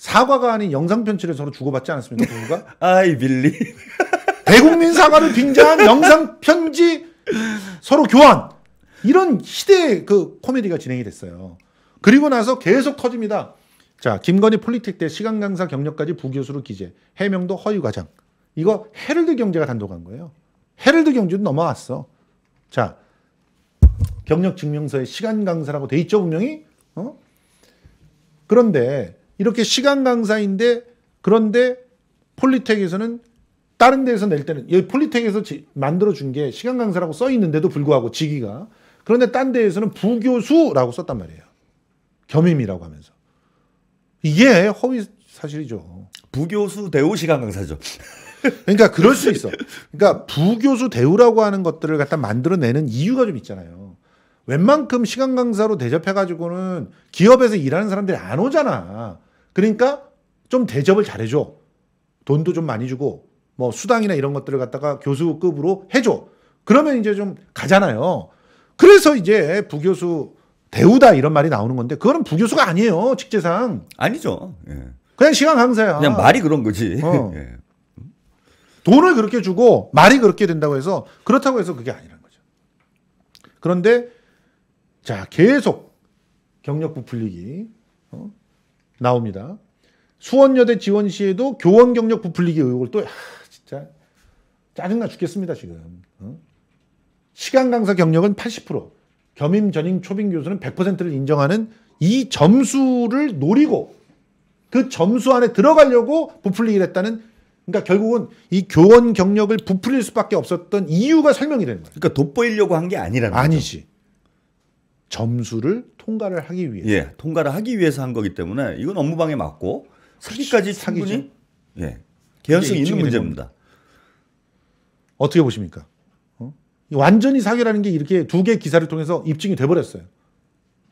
사과가 아닌 영상 편지를 서로 주고받지 않았습니까 부부가? 아이 빌리 대국민 사과를 빙자한 영상 편지 서로 교환 이런 시대의 그 코미디가 진행이 됐어요. 그리고 나서 계속 터집니다. 자 김건희 폴리틱 때 시간 강사 경력까지 부교수로 기재 해명도 허위 과장 이거 헤럴드 경제가 단독한 거예요. 헤럴드 경제도 넘어왔어. 자 경력 증명서에 시간 강사라고 돼 있죠 분명히. 어? 그런데 이렇게 시간 강사인데 그런데 폴리텍에서는 다른 데에서 낼 때는 여기 폴리텍에서 만들어 준게 시간 강사라고 써 있는데도 불구하고 직위가 그런데 딴 데에서는 부교수라고 썼단 말이에요. 겸임이라고 하면서 이게 허위 사실이죠. 부교수 대우 시간 강사죠. 그러니까 그럴 수 있어. 그러니까 부교수 대우라고 하는 것들을 갖다 만들어내는 이유가 좀 있잖아요. 웬만큼 시간 강사로 대접해가지고는 기업에서 일하는 사람들이 안 오잖아. 그러니까 좀 대접을 잘해줘. 돈도 좀 많이 주고 뭐 수당이나 이런 것들을 갖다가 교수급으로 해줘. 그러면 이제 좀 가잖아요. 그래서 이제 부교수 대우다 이런 말이 나오는 건데 그거는 부교수가 아니에요 직제상. 아니죠. 예. 그냥 시간 강사야. 그냥 말이 그런 거지. 어. 예. 돈을 그렇게 주고 말이 그렇게 된다고 해서 그렇다고 해서 그게 아니라는 거죠. 그런데 자 계속 경력 부풀리기 나옵니다. 수원여대 지원 시에도 교원 경력 부풀리기 의혹을 또 야, 진짜 짜증나 죽겠습니다 지금. 어? 시간 강사 경력은 80%, 겸임 전임 초빙 교수는 100%를 인정하는 이 점수를 노리고 그 점수 안에 들어가려고 부풀리기를 했다는 그러니까 결국은 이 교원 경력을 부풀릴 수밖에 없었던 이유가 설명이 되는 거예요. 그러니까 돋보이려고 한 게 아니라는 거죠. 아니지. 점수를 통과를 하기 위해서. 예, 통과를 하기 위해서 한 거기 때문에 이건 업무방해 맞고 사기까지 사기죠. 충분히 예, 개연성 있는 문제입니다. 어떻게 보십니까? 어? 완전히 사기라는 게 이렇게 두 개 기사를 통해서 입증이 돼버렸어요.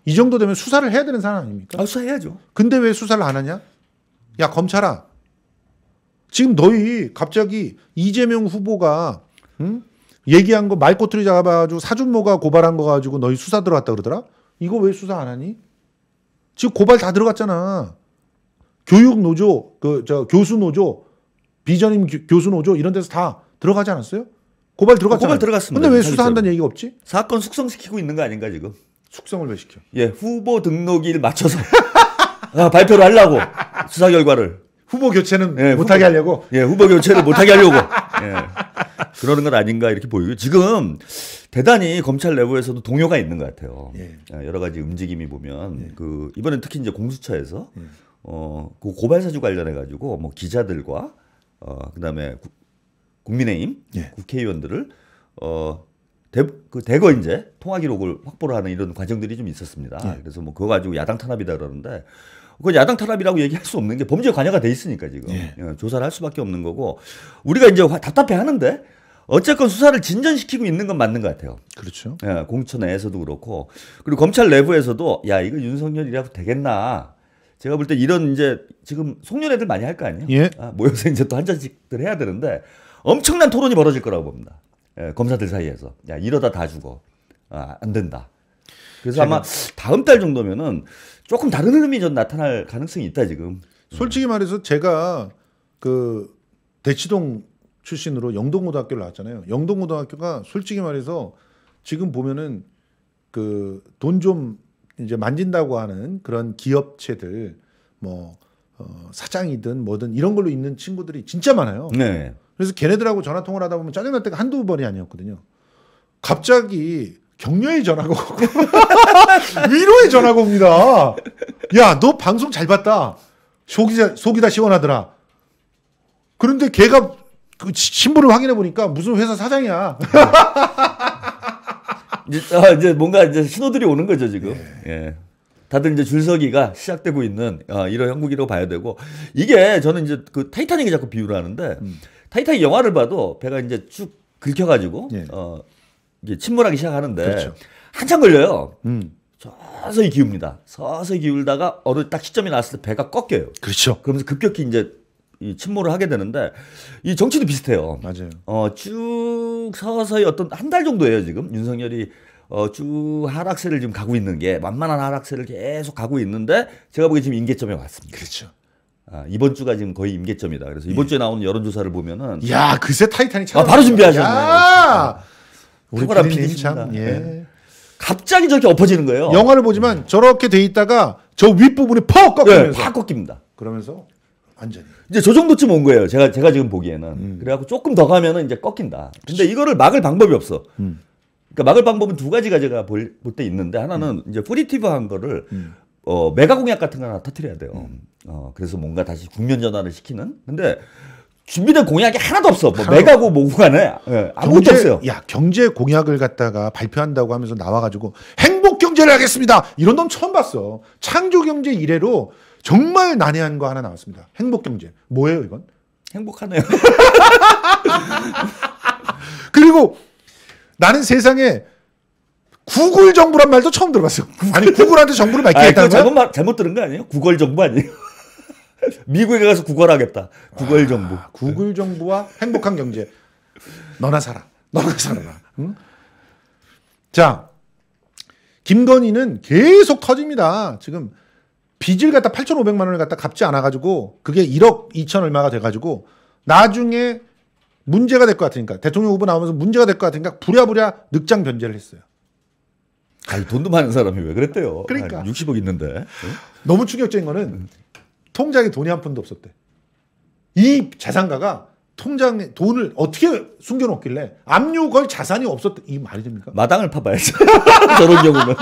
이 정도 되면 수사를 해야 되는 사안 아닙니까? 아, 수사해야죠. 근데 왜 수사를 안 하냐? 야 검찰아, 지금 너희 갑자기 이재명 후보가 응? 얘기한 거 말꼬투리 잡아가지고 사준모가 고발한 거 가지고 너희 수사 들어갔다 그러더라? 이거 왜 수사 안 하니? 지금 고발 다 들어갔잖아. 교육 노조, 그, 저, 교수 노조, 비전임 교수 노조 이런 데서 다 들어가지 않았어요? 고발 아, 들어갔잖아. 고발 들어갔습니다. 근데 왜 수사한다는 얘기가 없지? 사건 숙성시키고 있는 거 아닌가 지금? 숙성을 왜 시켜? 예, 후보 등록일 맞춰서 아, 발표를 하려고 수사 결과를 후보 교체는 예, 못하게 하려고. 예, 후보 교체를 못하게 하려고. 예. 그러는 건 아닌가 이렇게 보이고 지금 대단히 검찰 내부에서도 동요가 있는 것 같아요. 예. 아, 여러 가지 움직임이 보면 예. 그 이번엔 특히 이제 공수처에서 예. 어그 고발 사주 관련해 가지고 뭐 기자들과 어 그다음에 구, 국민의힘 예. 국회의원들을 어 대, 그 대거 이제 통화 기록을 확보를 하는 이런 과정들이 좀 있었습니다. 예. 그래서 뭐 그거 가지고 야당 탄압이다 그러는데 그건 야당 탄압이라고 얘기할 수 없는 게 범죄 관여가 돼 있으니까 지금 예. 예 조사를 할 수밖에 없는 거고 우리가 이제 답답해 하는데 어쨌건 수사를 진전시키고 있는 건 맞는 것 같아요. 그렇죠. 예, 공천 내에서도 그렇고 그리고 검찰 내부에서도 야 이거 윤석열이라고 되겠나. 제가 볼 때 이런 이제 지금 송년 회들 많이 할 거 아니에요. 예. 아, 모여서 이제 또한 잔씩들 해야 되는데 엄청난 토론이 벌어질 거라고 봅니다. 예, 검사들 사이에서 야 이러다 다 죽어 아, 안 된다. 그래서 아마 다음 달 정도면은 조금 다른 흐름이 좀 나타날 가능성이 있다 지금. 솔직히 말해서 제가 그 대치동 출신으로 영동고등학교를 나왔잖아요. 영동고등학교가 솔직히 말해서 지금 보면은 그 돈 좀 이제 만진다고 하는 그런 기업체들 뭐 어, 사장이든 뭐든 이런 걸로 있는 친구들이 진짜 많아요. 네. 그래서 걔네들하고 전화 통화를 하다 보면 짜증날 때가 한두 번이 아니었거든요. 갑자기 격려의 전화가 오고 위로의 전화가 옵니다. 야, 너 방송 잘 봤다. 속이, 속이 다 시원하더라. 그런데 걔가 그 신분을 확인해 보니까 무슨 회사 사장이야. 이제, 아, 이제 뭔가 이제 신호들이 오는 거죠 지금. 예. 예. 다들 이제 줄서기가 시작되고 있는 아, 이런 형국이라고 봐야 되고 이게 저는 이제 그타이타닉이 자꾸 비유를 하는데 음. 타이타닉 영화를 봐도 배가 이제 쭉 긁혀가지고 예. 어, 이게 침몰하기 시작하는데 그렇죠. 한참 걸려요. 음. 서서히 기웁니다. 서서히 기울다가 어느 딱 시점이 나왔을 때 배가 꺾여요. 그렇죠. 그러면서 급격히 이제 이 침몰을 하게 되는데 이 정치도 비슷해요. 맞아요. 어, 쭉 서서히 어떤 한 달 정도예요 지금 윤석열이 어, 쭉 하락세를 지금 가고 있는 게 만만한 하락세를 계속 가고 있는데 제가 보기에 지금 임계점에 왔습니다. 그렇죠. 아, 이번 주가 지금 거의 임계점이다. 그래서 이번 예. 주에 나온 여론조사를 보면은 야 그새 타이탄이 아, 바로 준비하셨네. 아, 우리 PD님 참 예. 네. 갑자기 저렇게 엎어지는 거예요. 영화를 보지만 네. 저렇게 돼 있다가 저 윗부분이 퍽 예, 꺾이면서 네, 꺾입니다. 그러면서 완전히. 이제 저 정도쯤 온 거예요. 제가 제가 지금 보기에는. 음. 그래갖고 조금 더 가면은 이제 꺾인다. 근데 그치. 이거를 막을 방법이 없어. 음. 그러니까 막을 방법은 두 가지가 제가 볼 때 있는데 하나는 음. 이제 뿌리티브한 거를 음. 어, 메가 공약 같은 거 하나 터트려야 돼요. 음. 어, 그래서 뭔가 다시 국면 전환을 시키는. 근데 준비된 공약이 하나도 없어. 뭐 메가고 뭐구 간에 네, 예, 아무것도 없어요. 야 경제 공약을 갖다가 발표한다고 하면서 나와가지고 행복 경제를 하겠습니다. 이런 놈 처음 봤어. 창조 경제 이래로 정말 난해한 거 하나 나왔습니다. 행복 경제. 뭐예요, 이건? 행복하네요. 그리고 나는 세상에 구글 정부란 말도 처음 들어봤어요. 아니 구글한테 정부를 맡기겠다는 거야? 잘못 잘못 들은 거 아니에요? 구글 정부 아니에요? 미국에 가서 구걸하겠다. 구글 아, 정부. 구글 정부와 행복한 경제. 너나 살아. 너나 살아라. 네. 응? 자, 김건희는 계속 터집니다. 지금 빚을 갖다 8,500만 원을 갖다 갚지 않아가지고 그게 1억 2천 얼마가 돼가지고 나중에 문제가 될 것 같으니까 대통령 후보 나오면서 문제가 될 것 같으니까 부랴부랴 늑장 변제를 했어요. 아니 돈도 많은 사람이 왜 그랬대요? 그러니까 60억 있는데 너무 충격적인 거는 통장에 돈이 한 푼도 없었대. 이 재산가가 통장에 돈을 어떻게 숨겨놓길래 압류 걸 자산이 없었대. 이 말이 됩니까? 마당을 파봐야죠. 저런 경우는.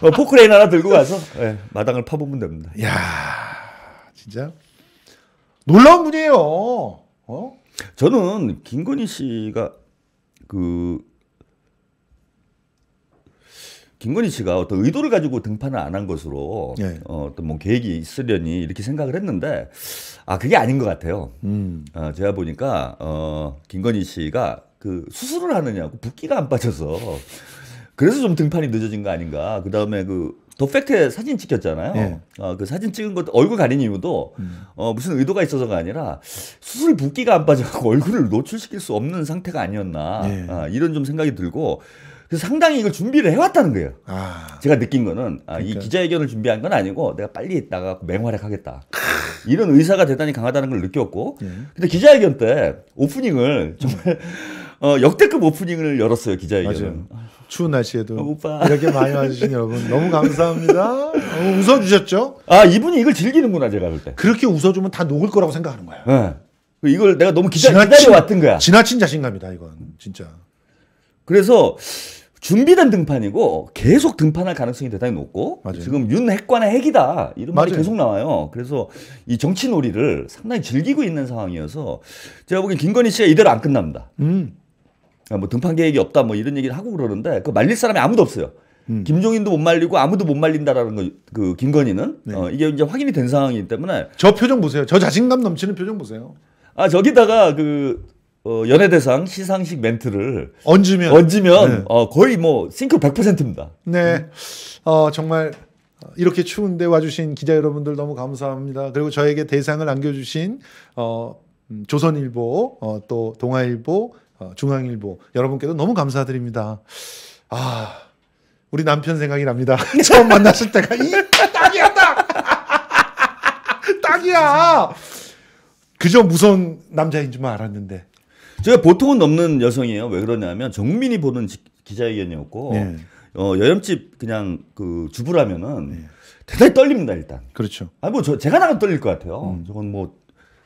어, 포크레인 하나 들고 가서 네, 마당을 파보면 됩니다. 야 진짜 놀라운 분이에요. 어? 저는 김건희 씨가 그 김건희 씨가 어떤 의도를 가지고 등판을 안 한 것으로 네. 어, 어떤 뭐 계획이 있으려니 이렇게 생각을 했는데 아 그게 아닌 것 같아요. 음. 어, 제가 보니까 어, 김건희 씨가 그 수술을 하느냐고 붓기가 안 빠져서 그래서 좀 등판이 늦어진 거 아닌가. 그다음에 그 더팩트에 사진 찍혔잖아요. 네. 어, 그 사진 찍은 것도 얼굴 가린 이유도 음. 어, 무슨 의도가 있어서가 아니라 수술 붓기가 안 빠져갖고 얼굴을 노출시킬 수 없는 상태가 아니었나 네. 어, 이런 좀 생각이 들고 그래서 상당히 이걸 준비를 해왔다는 거예요. 아. 제가 느낀 거는 아, 그러니까. 이 기자회견을 준비한 건 아니고 내가 빨리 나가 맹활약하겠다. 이런 의사가 대단히 강하다는 걸 느꼈고 네. 근데 기자회견 때 오프닝을 정말 음. 어, 역대급 오프닝을 열었어요 기자회견. 추운 날씨에도 아, 이렇게 많이 와주신 여러분 너무 감사합니다. 어, 웃어주셨죠? 아 이분이 이걸 즐기는구나 제가 볼 때. 그렇게 웃어주면 다 녹을 거라고 생각하는 거야. 네. 그 이걸 내가 너무 기다, 지나친, 기다려왔던 거야. 지나친 자신감이다 이건 진짜. 그래서 준비된 등판이고 계속 등판할 가능성이 대단히 높고 맞아요. 지금 윤핵관의 핵이다 이런 말이 맞아요. 계속 나와요. 그래서 이 정치놀이를 상당히 즐기고 있는 상황이어서 제가 보기엔 김건희 씨가 이대로 안 끝납니다. 음. 아, 뭐 등판 계획이 없다 뭐 이런 얘기를 하고 그러는데 그 말릴 사람이 아무도 없어요. 음. 김종인도 못 말리고 아무도 못 말린다라는 거, 그 김건희는 네. 어, 이게 이제 확인이 된 상황이기 때문에 저 표정 보세요. 저 자신감 넘치는 표정 보세요. 아 저기다가 그 어, 연예대상 시상식 멘트를 얹으면 얹으면 네. 어, 거의 뭐 싱크 100%입니다. 네, 음. 어, 정말 이렇게 추운데 와주신 기자 여러분들 너무 감사합니다. 그리고 저에게 대상을 안겨주신 어, 음, 조선일보, 어, 또 동아일보, 어, 중앙일보 여러분께도 너무 감사드립니다. 아 우리 남편 생각이 납니다. 처음 만났을 때가 이 딱이야 딱 딱이야. 그저 무서운 남자인 줄만 알았는데. 제가 보통은 넘는 여성이에요. 왜 그러냐면 정민이 보는 기자회견이었고 네. 어, 여름집 그냥 그 주부라면은 네. 대단히 떨립니다 일단. 그렇죠. 아뭐 제가 나가면 떨릴 것 같아요. 음. 저건 뭐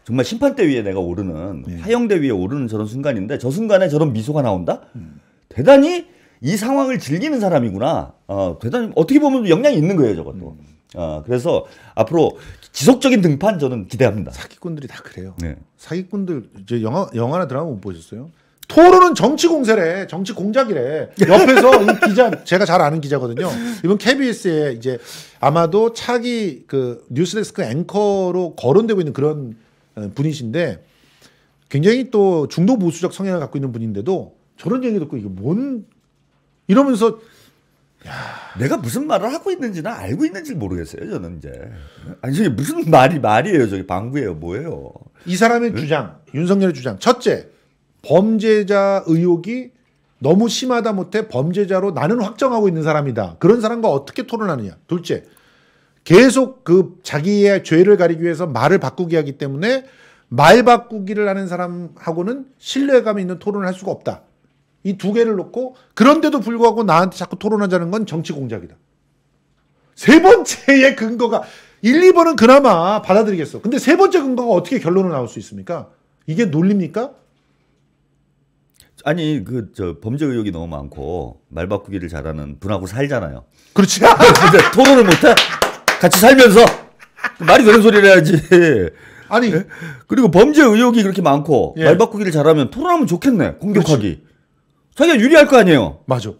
정말 심판대 위에 내가 오르는 네. 화영대 위에 오르는 저런 순간인데 저 순간에 저런 미소가 나온다? 음. 대단히 이 상황을 즐기는 사람이구나. 어, 대단히 어떻게 보면 영향이 있는 거예요, 저것도. 음. 어, 그래서 앞으로 지속적인 등판 저는 기대합니다. 사기꾼들이 다 그래요. 네. 사기꾼들 이제 영화 영화나 드라마 못 보셨어요? 토론은 정치 공세래, 정치 공작이래. 옆에서 이 기자, 제가 잘 아는 기자거든요. 이번 KBS에 이제 아마도 차기 그 뉴스데스크 앵커로 거론되고 있는 그런 분이신데 굉장히 또 중도 보수적 성향을 갖고 있는 분인데도 저런 얘기 듣고 이게 뭔 이러면서 야, 내가 무슨 말을 하고 있는지는 알고 있는지 모르겠어요. 저는 이제 아니 저게 무슨 말이 말이에요. 저게 방구예요. 뭐예요? 이 사람의 응? 네. 주장, 윤석열의 주장. 첫째, 범죄자 의혹이 너무 심하다 못해 범죄자로 나는 확정하고 있는 사람이다. 그런 사람과 어떻게 토론하느냐. 둘째, 계속 그 자기의 죄를 가리기 위해서 말을 바꾸게 하기 때문에 말 바꾸기를 하는 사람하고는 신뢰감 있는 토론을 할 수가 없다. 이 두 개를 놓고 그런데도 불구하고 나한테 자꾸 토론하자는 건 정치 공작이다. 세 번째의 근거가 1, 2번은 그나마 받아들이겠어. 근데 세 번째 근거가 어떻게 결론을 나올 수 있습니까? 이게 논리입니까? 아니 그 저 범죄 의혹이 너무 많고 말 바꾸기를 잘하는 분하고 살잖아요. 그렇지. 근데 토론을 못해. 같이 살면서 말이 되는 소리를 해야지. 아니 예? 그리고 범죄 의혹이 그렇게 많고 예. 말 바꾸기를 잘하면 토론하면 좋겠네 공격하기 자기가 유리할 거 아니에요 맞아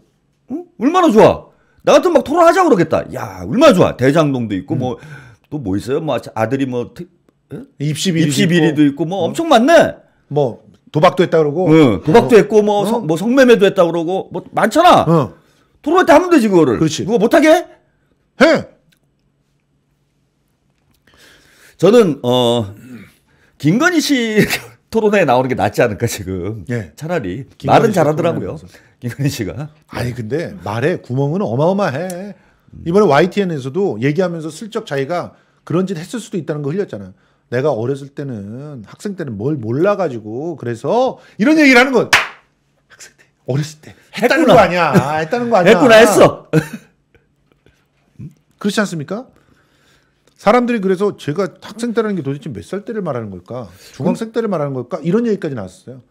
응? 얼마나 좋아 나 같으면 막 토론하자 그러겠다 야 얼마나 좋아 대장동도 있고 음. 뭐또 뭐 있어요 뭐 아들이 뭐 예? 입시 비리도, 입시 비리도 있고. 있고, 뭐 음. 엄청 많네 뭐 도박도 했다 그러고 응, 도박도 어. 했고 뭐, 어? 성, 뭐 성매매도 했다 그러고 뭐 많잖아 어. 토론할 때 하면 되지 그거를 그렇지 누가 못하게 해 저는 어 김건희 씨 토론회에 나오는 게 낫지 않을까 지금. 예. 차라리 말은 잘하더라고요. 김건희 씨가. 아니 근데 말에 구멍은 어마어마해. 이번에 YTN에서도 얘기하면서 슬쩍 자기가 그런 짓 했을 수도 있다는 거 흘렸잖아요. 내가 어렸을 때는 학생 때는 뭘 몰라가지고 그래서 이런 얘기를 하는 건 학생 때 어렸을 때 했다는 했구나. 거 아니야. 했다는 거 아니야. 했구나 했어. 그렇지 않습니까? 사람들이 그래서 제가 학생 때라는 게 도대체 몇 살 때를 말하는 걸까? 중학생 때를 말하는 걸까? 이런 얘기까지 나왔어요.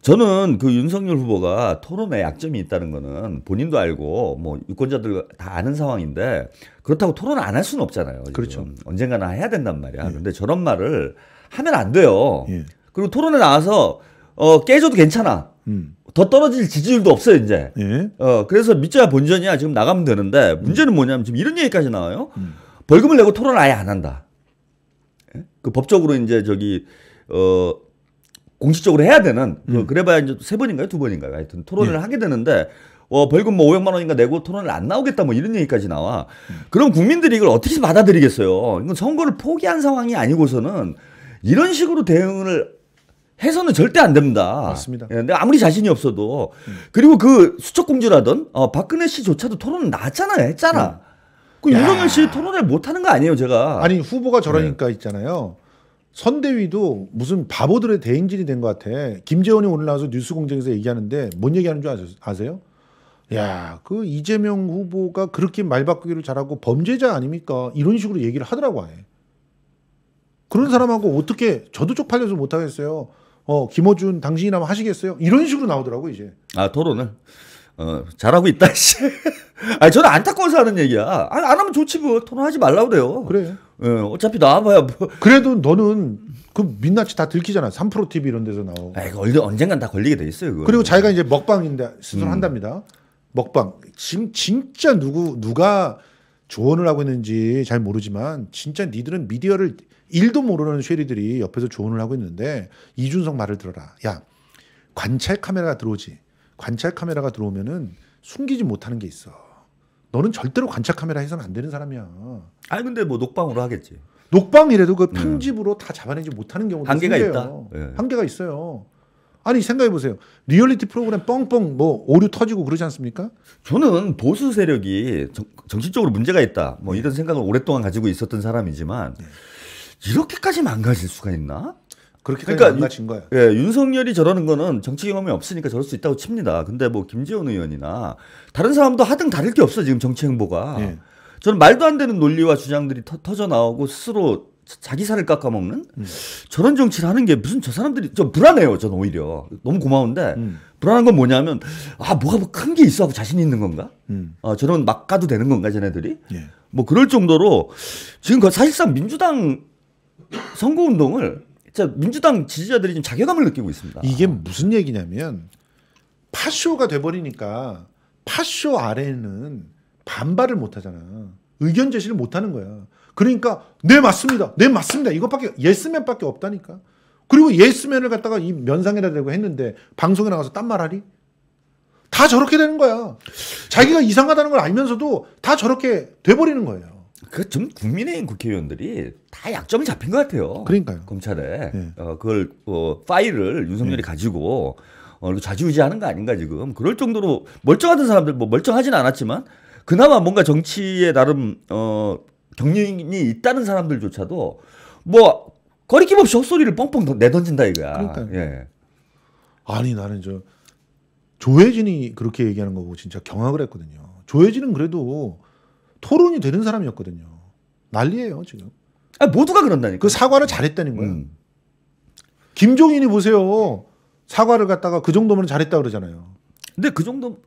저는 그 윤석열 후보가 토론에 약점이 있다는 거는 본인도 알고 뭐 유권자들 다 아는 상황인데 그렇다고 토론 안할 수는 없잖아요. 지금. 그렇죠. 언젠가는 해야 된단 말이야. 예. 런데 저런 말을 하면 안 돼요. 예. 그리고 토론에 나와서 어 깨져도 괜찮아. 음. 더 떨어질 지지율도 없어요 이제. 예. 어 그래서 믿자야 본전이야 지금 나가면 되는데 문제는 뭐냐면 지금 이런 얘기까지 나와요. 음. 벌금을 내고 토론 을 아예 안 한다. 예? 그 법적으로 이제 저기 어 공식적으로 해야 되는 그 음. 그래봐야 이제 세 번인가요 두 번인가요 하여튼 토론을 예. 하게 되는데 어, 벌금 뭐오백만 원인가 내고 토론을 안 나오겠다 뭐 이런 얘기까지 나와. 음. 그럼 국민들이 이걸 어떻게 받아들이겠어요? 이건 선거를 포기한 상황이 아니고서는 이런 식으로 대응을 해서는 절대 안 됩니다. 맞습니다. 예, 근데 아무리 자신이 없어도 음. 그리고 그 수척 공주라던 어, 박근혜 씨조차도 토론은 나잖아요, 했잖아. 음. 그 윤석열 씨 토론을 못 하는 거 아니에요, 제가. 아니, 후보가 저러니까 네. 있잖아요. 선대위도 무슨 바보들의 대행진이 된 것 같아. 김재원이 오늘 나와서 뉴스 공장에서 얘기하는데 뭔 얘기하는 줄 아세요? 야, 그 이재명 후보가 그렇게 말 바꾸기를 잘하고 범죄자 아닙니까? 이런 식으로 얘기를 하더라고 아예. 그런 사람하고 어떻게 저도 쪽팔려서 못 하겠어요. 어, 김어준 당신이라면 하시겠어요? 이런 식으로 나오더라고 이제. 아, 토론을. 어, 잘하고 있다. 아니 저는 안타까워서 하는 얘기야. 안, 안 하면 좋지 뭐 토론하지 말라 그래요. 그래. 예, 어차피 나와봐야 뭐. 그래도 너는 그 민낯이 다 들키잖아. 3프로 TV 이런 데서 나오. 고아 이거 언제, 언젠간 다 걸리게 돼 있어요. 그거. 그리고 자기가 이제 먹방인데 스스로 음. 한답니다. 먹방. 진, 진짜 누구 누가 조언을 하고 있는지 잘 모르지만 진짜 니들은 미디어를 일도 모르는 쉐리들이 옆에서 조언을 하고 있는데 이준석 말을 들어라. 야 관찰 카메라가 들어오지. 관찰 카메라가 들어오면은 숨기지 못하는 게 있어. 너는 절대로 관찰 카메라 해서는 안 되는 사람이야. 아니 근데 뭐 녹방으로 하겠지. 녹방이라도 그 음. 편집으로 음. 다 잡아내지 못하는 경우도 한계가 생겨요. 있다. 네. 한계가 있어요. 아니 생각해 보세요. 리얼리티 프로그램 뻥뻥 뭐 오류 터지고 그러지 않습니까? 저는 보수 세력이 정, 신적으로 문제가 있다. 뭐 네. 이런 생각을 오랫동안 가지고 있었던 사람이지만 네. 이렇게까지 망가질 수가 있나? 그렇게까지 그러니까 망가진 거예요. 예, 윤석열이 저러는 거는 정치 경험이 없으니까 저럴 수 있다고 칩니다. 근데 뭐 김재원 의원이나 다른 사람도 하등 다를 게 없어 지금 정치 행보가. 예. 저는 말도 안 되는 논리와 주장들이 터, 져 나오고 스스로 자기 살을 깎아먹는 음. 저런 정치를 하는 게 무슨 저 사람들이 좀 불안해요. 저는 오히려 너무 고마운데 음. 불안한 건 뭐냐면 아 뭐가 뭐 큰 게 있어 하고 자신 있는 건가? 음. 아 저런 막 가도 되는 건가 쟤네들이? 예. 뭐 그럴 정도로 지금 그 사실상 민주당 선거운동을 진 민주당 지지자들이 지금 자괴감을 느끼고 있습니다. 이게 무슨 얘기냐면 파쇼가 돼버리니까 파쇼 아래는 반발을 못하잖아. 의견 제시를 못하는 거야. 그러니까 네 맞습니다. 네 맞습니다. 이것밖에 예스맨밖에 없다니까. 그리고 예스맨을 갖다가 이 면상에다 대고 했는데 방송에 나가서 딴 말하리? 다 저렇게 되는 거야. 자기가 이상하다는 걸 알면서도 다 저렇게 돼버리는 거예요. 그전 국민의힘 국회의원들이 다 약점이 잡힌 것 같아요. 그러니까요. 검찰에 네. 어, 그걸 어, 파일을 윤석열이 네. 가지고 어, 좌지우지하는 거 아닌가 지금 그럴 정도로 멀쩡하던 사람들 뭐 멀쩡하진 않았지만 그나마 뭔가 정치에 나름 어, 경륜이 있다는 사람들조차도 뭐 거리낌 없이 헛소리를 뻥뻥 내던진다 이거야. 그러니까요. 예. 아니 나는 저 조혜진이 그렇게 얘기하는 거고 진짜 경악을 했거든요. 조혜진은 그래도 토론이 되는 사람이었거든요. 난리예요 지금. 아 모두가 그런다니까. 그 사과를 잘했다는 거예 음. 김종인이 보세요. 사과를 갖다가 그 정도면 잘했다 그러잖아요. 근데 그 정도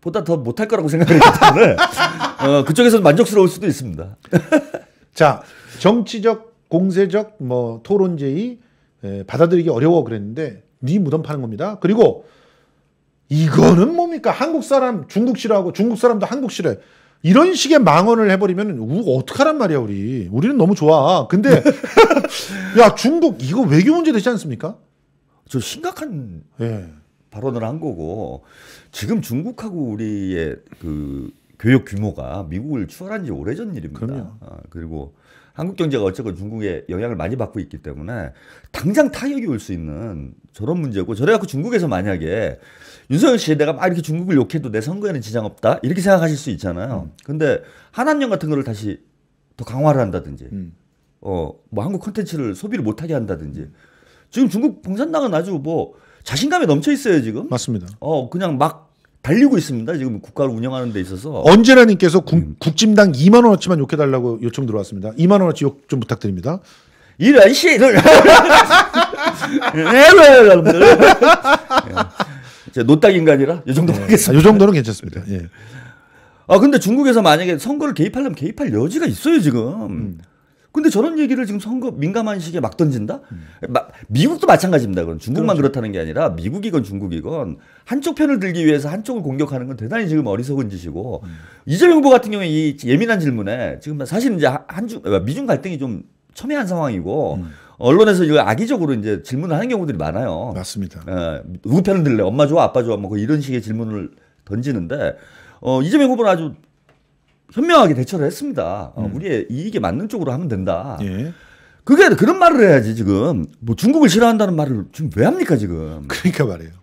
보다 더 못할 거라고 생각했기 때 어, 그쪽에서 만족스러울 수도 있습니다. 자 정치적 공세적 뭐 토론제의 에, 받아들이기 어려워 그랬는데 네 무덤 파는 겁니다. 그리고 이거는 뭡니까 한국 사람 중국 싫어하고 중국 사람도 한국 싫어해. 이런 식의 망언을 해버리면 우 어떡하란 말이야 우리 우리는 너무 좋아 근데 네. 야 중국 이거 외교 문제 되지 않습니까? 저 심각한 예. 발언을 한 거고 지금 중국하고 우리의 그 교육 규모가 미국을 추월한 지 오래전 일입니다. 그럼요. 아, 그리고 한국 경제가 어쨌건 중국에 영향을 많이 받고 있기 때문에 당장 타격이 올 수 있는 저런 문제고 저래갖고 중국에서 만약에 윤석열 씨 내가 막 이렇게 중국을 욕해도 내 선거에는 지장 없다 이렇게 생각하실 수 있잖아요. 음. 근데 한한령 같은 거를 다시 더 강화를 한다든지 음. 어뭐 한국 콘텐츠를 소비를 못하게 한다든지 음. 지금 중국 공산당은 아주 뭐자신감이 넘쳐 있어요 지금. 맞습니다. 어 그냥 막 달리고 있습니다. 지금 국가를 운영하는 데 있어서. 언제나님께서 국진당 음. 2만 원어치만 욕해달라고 요청 들어왔습니다. 2만 원어치 욕 좀 부탁드립니다. 이런 씨, 이제 노딱 인간이라 이 예, 예, 예. 정도 하겠습니다. 이 아, 정도는 괜찮습니다. 예. 아 근데 중국에서 만약에 선거를 개입하려면 개입할 여지가 있어요 지금. 음. 근데 저런 얘기를 지금 선거 민감한 시기에 막 던진다? 음. 마, 미국도 마찬가지입니다. 그건 중국만 그렇죠. 그렇다는 게 아니라 미국이건 중국이건 한쪽 편을 들기 위해서 한쪽을 공격하는 건 대단히 지금 어리석은 짓이고 음. 이재명 후보 같은 경우에 이 예민한 질문에 지금 사실 이제 한중 어, 미중 갈등이 좀 첨예한 상황이고 음. 언론에서 이걸 악의적으로 이제 질문을 하는 경우들이 많아요. 맞습니다. 예, 누구 편을 들래? 엄마 좋아, 아빠 좋아, 뭐 그 이런 식의 질문을 던지는데 어, 이재명 후보는 아주 현명하게 대처를 했습니다. 어, 음. 우리의 이익에 맞는 쪽으로 하면 된다. 예. 그게 그런 말을 해야지 지금 뭐 중국을 싫어한다는 말을 지금 왜 합니까 지금? 그러니까 말이에요.